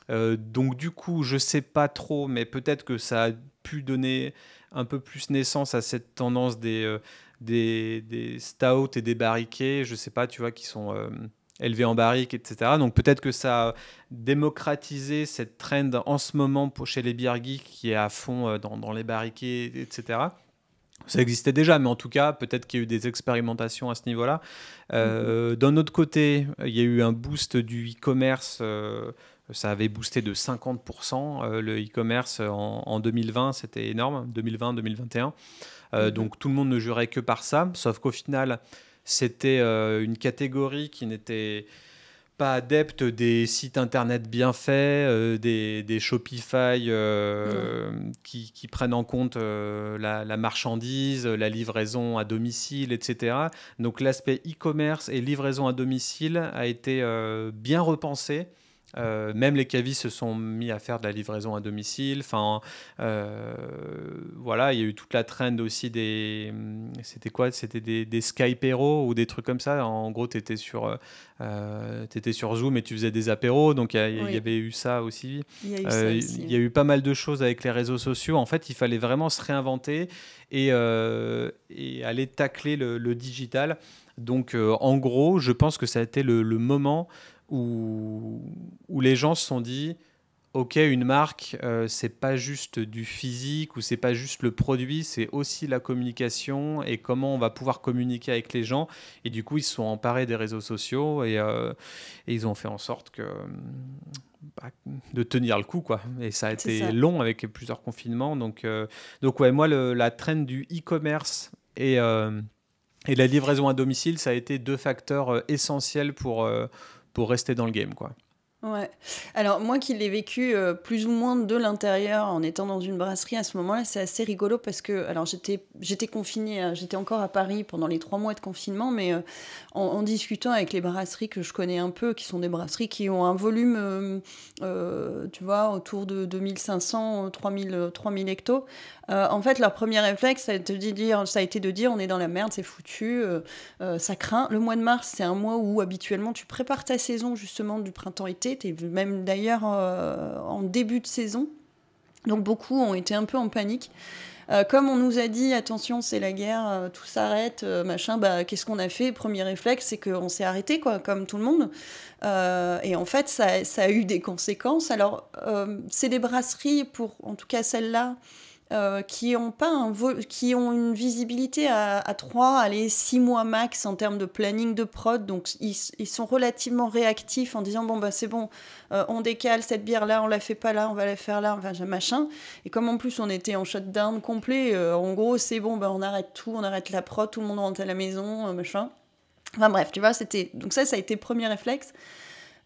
Speaker 1: Mhm. donc du coup, je ne sais pas trop, mais peut-être que ça a pu donner un peu plus naissance à cette tendance des, des, des stouts et des barriqués, je ne sais pas, tu vois, qui sont Élevé en barrique, etc. Donc peut-être que ça a démocratisé cette trend en ce moment pour chez les bières qui est à fond euh, dans, les barriquets, etc. Ça existait déjà, mais en tout cas, peut-être qu'il y a eu des expérimentations à ce niveau-là. Euh, mhm. D'un autre côté, il y a eu un boost du e-commerce. Euh, ça avait boosté de 50% le e-commerce en, 2020. C'était énorme, 2020-2021. Mhm. Donc tout le monde ne jurait que par ça, sauf qu'au final, c'était euh, une catégorie qui n'était pas adepte des sites internet bien faits, euh, des, Shopify euh, qui, prennent en compte la, marchandise, la livraison à domicile, etc. Donc l'aspect e-commerce et livraison à domicile a été bien repensé euh, même les cavistes se sont mis à faire de la livraison à domicile. Enfin, euh, voilà, il y a eu toute la trend aussi des. Hum, c'était quoi C'était des, des Skype ou des trucs comme ça. En gros, tu étais, sur, euh, sur Zoom et tu faisais des apéros. Donc, il y, avait eu ça aussi. Il y, a eu pas mal de choses avec les réseaux sociaux. En fait, il fallait vraiment se réinventer et, aller tacler le, digital. Donc, en gros, je pense que ça a été le, le moment où, où les gens se sont dit ok, une marque, ce euh, c'est pas juste du physique ou c'est pas juste le produit, c'est aussi la communication et comment on va pouvoir communiquer avec les gens. Et du coup, ils se sont emparés des réseaux sociaux et, euh, ils ont fait en sorte que bah, de tenir le coup quoi et ça a été long avec plusieurs confinements donc euh, donc ouais moi la traîne du e-commerce et et la livraison à domicile ça a été deux facteurs essentiels pour pour rester dans le game, quoi.
Speaker 2: Ouais. Alors moi qui l'ai vécu euh, plus ou moins de l'intérieur en étant dans une brasserie à ce moment-là, c'est assez rigolo parce que alors j'étais j'étais confinée, hein. j'étais encore à Paris pendant les trois mois de confinement, mais euh, en, discutant avec les brasseries que je connais un peu, qui sont des brasseries qui ont un volume, euh, tu vois, autour de 2500, 3000, 3000 hectos. en fait, leur premier réflexe, de dire, ça a été de dire, on est dans la merde, c'est foutu, ça craint. Le mois de mars, c'est un mois où habituellement tu prépares ta saison justement du printemps-été et même d'ailleurs euh, en début de saison. Donc beaucoup ont été un peu en panique. Euh, comme on nous a dit, attention, c'est la guerre, euh, tout s'arrête, machin, bah, qu'est-ce qu'on a fait Premier réflexe, c'est qu'on s'est arrêté, comme tout le monde. et en fait, ça, ça, a eu des conséquences. Alors, c'est des brasseries, pour en tout cas celle-là, euh, qui ont pas qui ont une visibilité à, à 3, allez, 6 mois max en termes de planning de prod. Donc ils, sont relativement réactifs en disant bon bah c'est bon, euh, on décale cette bière là, on la fait pas là, on va la faire là, enfin machin. Et comme en plus on était en shutdown complet, euh, en gros c'est bon bah, on arrête tout, on arrête la prod, tout le monde rentre à la maison, machin. Enfin bref, tu vois, c'était donc ça ça a été premier réflexe.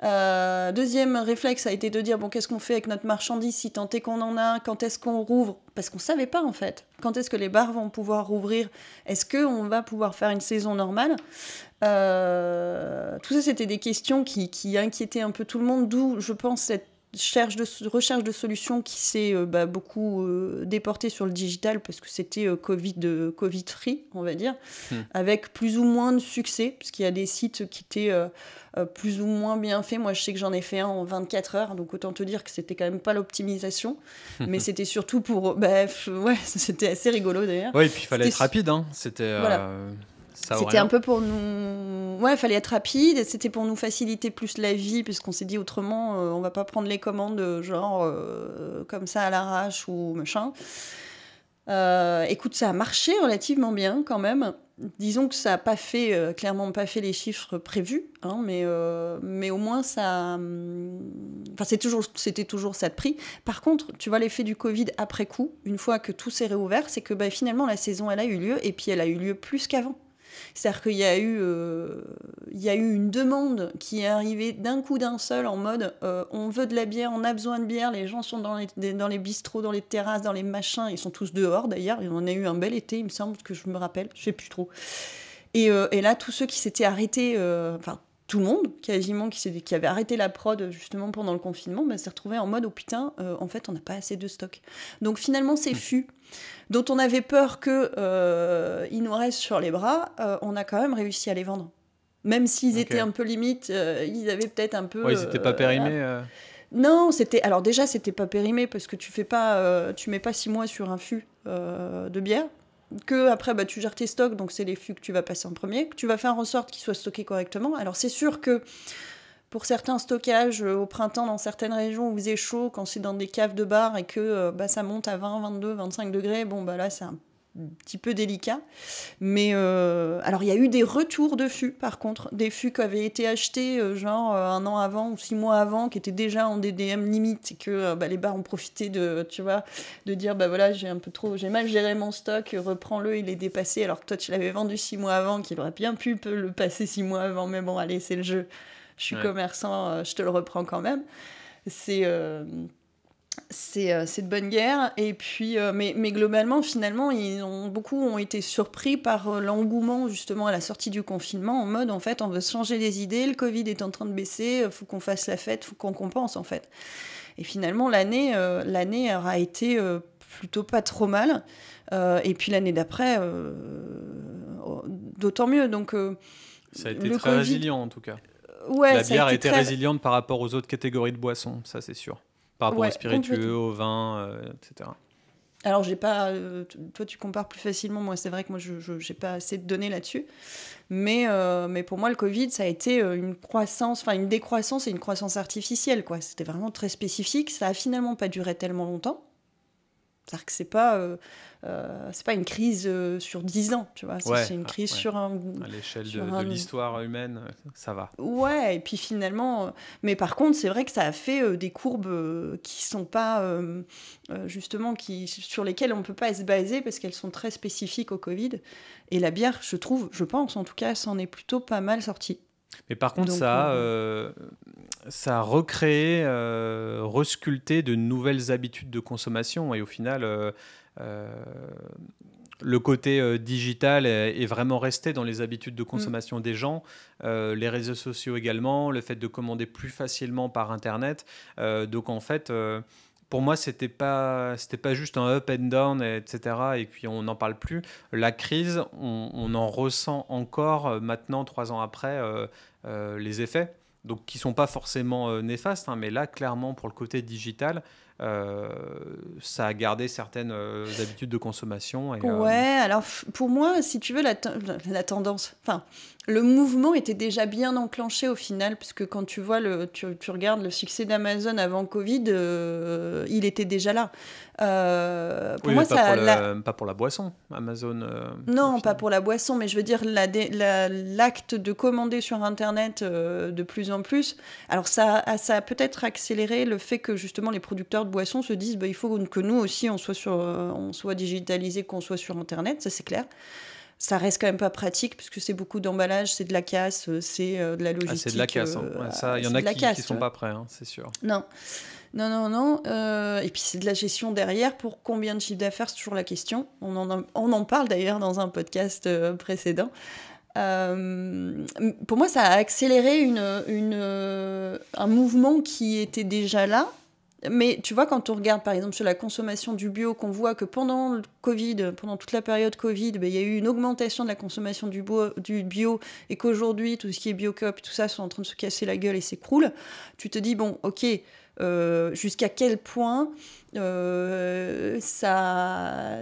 Speaker 2: Euh, deuxième réflexe a été de dire bon qu'est-ce qu'on fait avec notre marchandise si tant est qu'on en a quand est-ce qu'on rouvre parce qu'on savait pas en fait quand est-ce que les bars vont pouvoir rouvrir est-ce que on va pouvoir faire une saison normale euh, tout ça c'était des questions qui, qui, inquiétaient un peu tout le monde d'où je pense cette recherche de, recherche de solutions qui s'est euh, bah, beaucoup euh, déportée sur le digital parce que c'était euh, COVID, COVID free, on va dire, hmm. avec plus ou moins de succès, parce qu'il y a des sites qui étaient plus ou moins bien faits. Moi, je sais que j'en ai fait un en 24 heures, donc autant te dire que c'était quand même pas l'optimisation, [LAUGHS] mais c'était surtout pour. bref bah, ouais, [LAUGHS] c'était assez rigolo d'ailleurs. Oui, et
Speaker 1: puis il fallait être rapide, hein. c'était. C'était un
Speaker 2: peu pour nous. Ouais, il fallait être rapide. C'était pour nous faciliter plus la vie, puisqu'on s'est dit autrement, euh, on va pas prendre les commandes, euh, genre, euh, comme ça à l'arrache ou machin. écoute, ça a marché relativement bien quand même. Disons que ça n'a pas fait, clairement pas fait les chiffres prévus, hein, mais, mais au moins ça. Hum, enfin, c'est toujours, c'était toujours ça de prix. Par contre, tu vois l'effet du Covid après coup, une fois que tout s'est réouvert, c'est que bah, finalement la saison elle a eu lieu et puis elle a eu lieu plus qu'avant. C'est-à-dire qu'il y, a eu, euh, il y a eu une demande qui est arrivée d'un coup d'un seul en mode euh, on veut de la bière, on a besoin de bière, les gens sont dans les, dans les bistrots, dans les terrasses, dans les machins, ils sont tous dehors d'ailleurs, on en a eu un bel été, il me semble, que je me rappelle, je sais plus trop. Et, euh, et là, tous ceux qui s'étaient arrêtés, enfin, tout le monde quasiment qui, avait arrêté la prod justement pendant le confinement bah, s'est retrouvé en mode oh putain euh, en fait on n'a pas assez de stock donc finalement ces mm. fûts dont on avait peur qu'ils euh, nous restent sur les bras euh, on a quand même réussi à les vendre même s'ils étaient un peu limites ils avaient peut-être un peu ils n'étaient pas périmés non, c'était alors déjà c'était pas périmé parce que tu fais pas, tu mets pas six mois sur un fût de bière que après bah, tu gères tes stocks, donc c'est les flux que tu vas passer en premier, que tu vas faire en sorte qu'ils soient stockés correctement. Alors c'est sûr que pour certains stockages euh, au printemps dans certaines régions où il faisait chaud, quand c'est dans des caves de bar et que euh, bah, ça monte à 20, 22, 25 degrés, bon bah là c'est un petit peu délicat. Mais euh, alors, il y a eu des retours de fûts, par contre, des fûts qui avaient été achetés euh, genre euh, un an avant ou six mois avant, qui étaient déjà en DDM limite, et que bah, les bars ont profité de, tu vois, de dire bah voilà, j'ai un peu trop, j'ai mal géré mon stock, reprends-le, il est dépassé, alors que toi tu l'avais vendu six mois avant, qu'il aurait bien pu le passer six mois avant, mais bon, allez, c'est le jeu. Je suis commerçant, je te le reprends quand même. C'est euh, c'est de bonne guerre. Et puis, euh, mais, mais, globalement, finalement, ils ont, beaucoup ont été surpris par euh, l'engouement justement à la sortie du confinement, en mode en fait, on veut changer les idées, le Covid est en train de baisser, faut qu'on fasse la fête, faut qu'on compense en fait. Et finalement, l'année l'année aura été plutôt pas trop mal. et puis l'année d'après, oh, d'autant mieux. Donc, ça a été très résilient en tout cas. la bière a été, résiliente
Speaker 1: par rapport aux autres catégories de boissons, ça c'est sûr. Par rapport ouais, spiritueux, au vin, euh, etc.
Speaker 2: Alors, j'ai pas. Euh, toi, tu compares plus facilement. Moi, c'est vrai que moi, je n'ai pas assez de données là-dessus. Mais, euh, mais pour moi, le Covid, ça a été une croissance, enfin, une décroissance et une croissance artificielle, quoi. C'était vraiment très spécifique. Ça a finalement pas duré tellement longtemps. C'est-à-dire que c'est pas euh, euh, c'est pas une crise euh, sur 10 ans, tu vois. c'est une ah crise sur un à l'échelle de,
Speaker 1: l'histoire humaine, ça va. Ouais,
Speaker 2: et puis finalement, mais par contre, c'est vrai que ça a fait des courbes qui sont pas justement qui sur lesquelles on peut pas se baser parce qu'elles sont très spécifiques au Covid. Et la bière, je trouve, je pense en tout cas, s'en est plutôt pas mal sortie.
Speaker 1: Mais par contre, ça, a, euh, ça recréé, euh, resculpté de nouvelles habitudes de consommation. Et au final, euh, le côté digital est, vraiment resté dans les habitudes de mm. consommation des gens. les réseaux sociaux également, le fait de commander plus facilement par Internet. donc en fait pour moi, c'était pas, pas juste un up and down, etc. Et puis on n'en parle plus. La crise, on, en ressent encore euh, maintenant, trois ans après, euh, euh, les effets. Donc qui sont pas forcément néfastes, hein, mais là, clairement, pour le côté digital, euh, ça a gardé certaines euh, habitudes de consommation. Euh,
Speaker 2: ouais, alors pour moi, si tu veux, la, tendance, enfin, le mouvement était déjà bien enclenché au final, puisque quand tu vois le, tu, regardes le succès d'Amazon avant Covid, il était déjà là. pour moi, pas, ça, pour la,
Speaker 1: pas, pour la, boisson, Amazon.
Speaker 2: non, pas pour la boisson, mais je veux dire l'acte de commander sur Internet de plus en plus. Alors ça, ça a peut-être accéléré le fait que justement les producteurs boisson boissons se disent bah, il faut que nous aussi on soit, sur, euh, on soit digitalisé, qu'on soit sur Internet, ça c'est clair. Ça reste quand même pas pratique puisque c'est beaucoup d'emballage, c'est de la casse, euh, euh, ah, c'est de la logistique. c'est de la casse. Hein. Il y en a qui ne sont pas
Speaker 1: prêts, hein, c'est sûr.
Speaker 2: Non. Non, non, non. et puis c'est de la gestion derrière. Pour combien de chiffre d'affaires, c'est toujours la question. On en, on en parle d'ailleurs dans un podcast précédent. pour moi, ça a accéléré une, une, un mouvement qui était déjà là, mais tu vois, quand on regarde par exemple sur la consommation du bio, qu'on voit que pendant le Covid, pendant toute la période Covid, ben, il y a eu une augmentation de la consommation du, bio, et qu'aujourd'hui, tout ce qui est bio et tout ça, sont en train de se casser la gueule et s'écroule, tu te dis, bon, ok, euh, jusqu'à quel point euh, ça,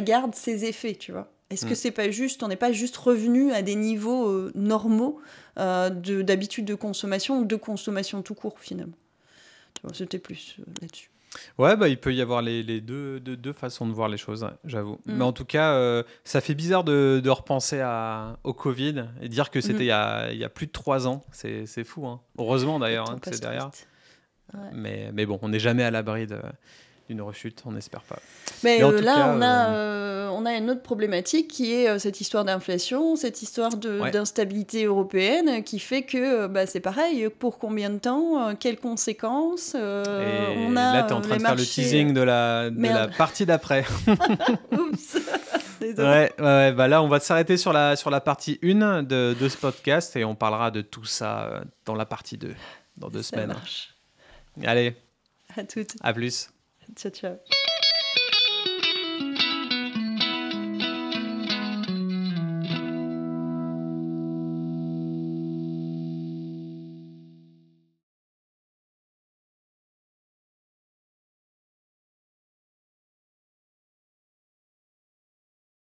Speaker 2: garde ses effets, tu vois. Est-ce que mm. c'est pas juste, on n'est pas juste revenu à des niveaux euh, normaux d'habitude de consommation ou de consommation tout court finalement c'était plus euh, là-dessus.
Speaker 1: Ouais, bah, il peut y avoir les, les deux, deux, façons de voir les choses, j'avoue. Mm. Mais en tout cas, euh, ça fait bizarre de, repenser à, au Covid et dire que c'était mm. il, il, y a plus de trois ans. C'est fou. Hein. Heureusement d'ailleurs, hein, c'est derrière. Mais, mais bon, on n'est jamais à l'abri de, d'une rechute, on n'espère pas. Mais, euh, là, on, a,
Speaker 2: euh, euh, on a une autre problématique qui est cette histoire d'inflation, cette histoire d'instabilité européenne qui fait que bah, c'est pareil, pour combien de temps, quelles conséquences on a, Là, tu es en train de faire le teasing
Speaker 1: de la, de la partie d'après. [LAUGHS] Oups [LAUGHS] Ouais, bah là, on va s'arrêter sur la, sur la partie 1 de, de, ce podcast et on parlera de tout ça dans la partie 2, dans deux ça semaines. Marche. Allez.
Speaker 2: À toutes. À plus. Ciao, ciao.